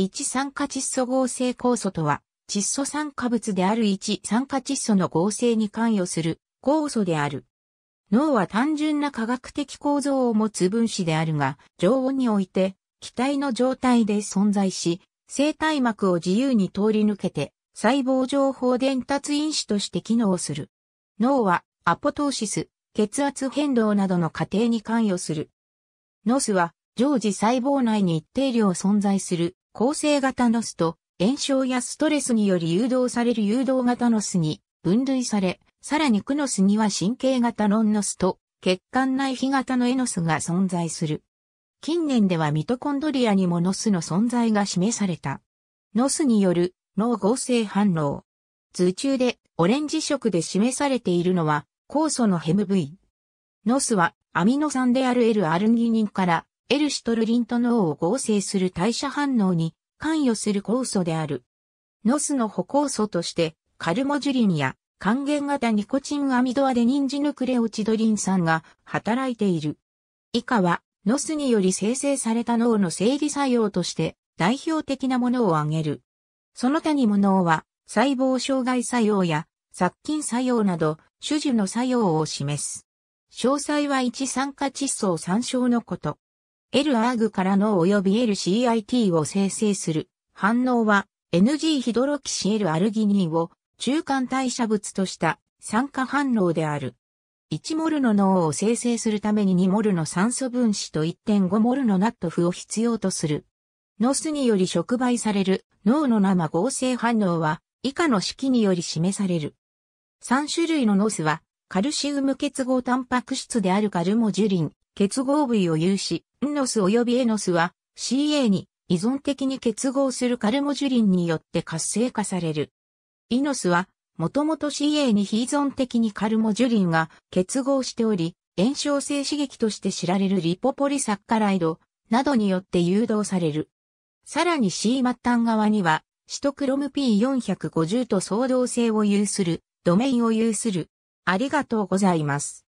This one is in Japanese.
一酸化窒素合成酵素とは、窒素酸化物である一酸化窒素の合成に関与する酵素である。脳は単純な化学的構造を持つ分子であるが、常温において、気体の状態で存在し、生体膜を自由に通り抜けて、細胞情報伝達因子として機能する。脳は、アポトーシス、血圧変動などの過程に関与する。ノスは、常時細胞内に一定量存在する構成型の巣と、炎症やストレスにより誘導される誘導型の巣に分類され、さらにクノスには神経型ノンの巣と血管内皮型のエノスが存在する。近年ではミトコンドリアにもノスの存在が示された。ノスによる脳合成反応。図中でオレンジ色で示されているのは酵素のヘム V。ノスはアミノ酸である L アルギニンからエルシトルリンと脳を合成する代謝反応に関与する酵素である。ノスの補酵素として、カルモジュリンや還元型ニコチンアミドアデニンジヌクレオチドリン酸が働いている。以下は、ノスにより生成された脳の生理作用として代表的なものを挙げる。その他にも脳は、細胞障害作用や殺菌作用など、種々の作用を示す。詳細は一酸化窒素を参照のこと。L アーグからの及び LCIT を生成する反応は NG ヒドロキシ L アルギニンを中間代謝物とした酸化反応である。1モルの脳を生成するために2モルの酸素分子と1.5モルのナットフを必要とする。ノスにより触媒される脳の生合成反応は以下の式により示される。3種類のノスはカルシウム結合タンパク質であるカルモジュリン結合部位を有し、ンノス及びエノスは CA に依存的に結合するカルモジュリンによって活性化される。イノスは、もともと CA に非依存的にカルモジュリンが結合しており、炎症性刺激として知られるリポポリサッカライドなどによって誘導される。さらに C 末端側には、シトクロム P450 と相動性を有する、ドメインを有する。ありがとうございます。